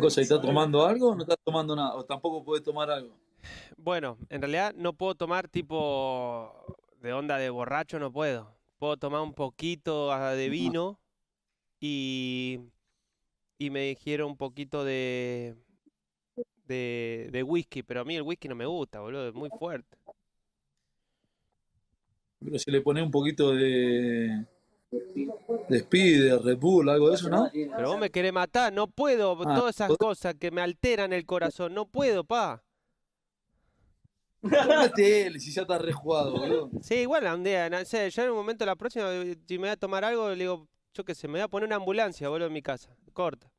cosa, ¿estás tomando algo o no estás tomando nada? ¿O tampoco puedes tomar algo? Bueno, en realidad no puedo tomar tipo de onda de borracho, no puedo. Puedo tomar un poquito ah, de vino y, y me dijeron un poquito de, de, de whisky, pero a mí el whisky no me gusta, boludo, es muy fuerte. Pero si le pones un poquito de, despide, Red Bull, algo de eso, ¿no? Pero vos me querés matar, no puedo, ah, todas esas cosas que me alteran el corazón, no puedo, pa. él, si ya está rejugado, boludo. Sí, igual, un día, en un momento, la próxima, si me voy a tomar algo, le digo, yo qué sé, me voy a poner una ambulancia, boludo, en mi casa, corta.